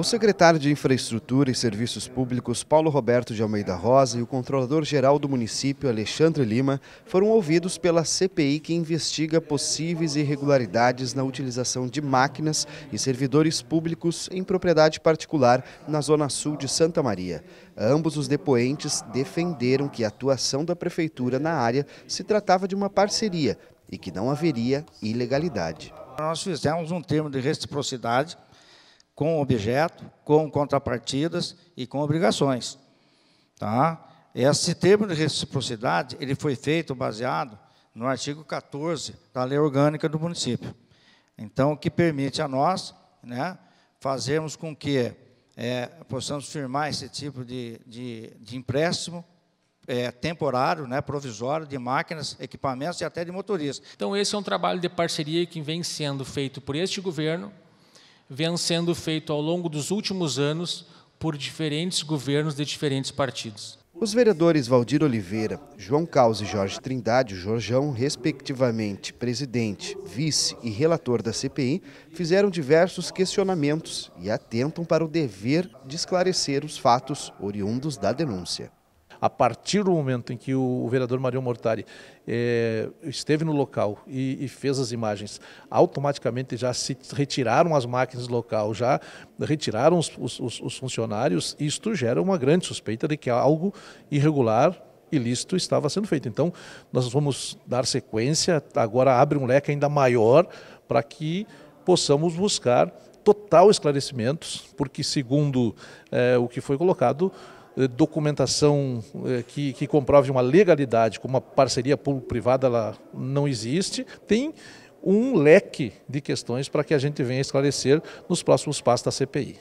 O secretário de Infraestrutura e Serviços Públicos, Paulo Roberto de Almeida Rosa, e o controlador-geral do município, Alexandre Lima, foram ouvidos pela CPI que investiga possíveis irregularidades na utilização de máquinas e servidores públicos em propriedade particular na Zona Sul de Santa Maria. Ambos os depoentes defenderam que a atuação da prefeitura na área se tratava de uma parceria e que não haveria ilegalidade. Nós fizemos um termo de reciprocidade com objeto, com contrapartidas e com obrigações. Tá? Esse termo de reciprocidade ele foi feito baseado no artigo 14 da Lei Orgânica do Município. Então, o que permite a nós né, fazermos com que é, possamos firmar esse tipo de, de, de empréstimo é, temporário, né, provisório, de máquinas, equipamentos e até de motoristas. Então, esse é um trabalho de parceria que vem sendo feito por este governo, vem sendo feito ao longo dos últimos anos por diferentes governos de diferentes partidos. Os vereadores Valdir Oliveira, João Caus e Jorge Trindade, Jorjão, respectivamente presidente, vice e relator da CPI, fizeram diversos questionamentos e atentam para o dever de esclarecer os fatos oriundos da denúncia a partir do momento em que o, vereador Mario Mortari é, esteve no local e, e, fez as imagens, automaticamente já se retiraram as máquinas do local, já retiraram os, os, os funcionários, isto gera uma grande suspeita de que algo irregular ilícito estava sendo feito. Então, nós vamos dar sequência, agora abre um leque ainda maior para que possamos buscar total esclarecimentos, porque, segundo eh, o que foi colocado, eh, documentação eh, que, que comprove uma legalidade, como uma parceria público-privada, ela não existe, tem um leque de questões para que a gente venha esclarecer nos próximos passos da CPI.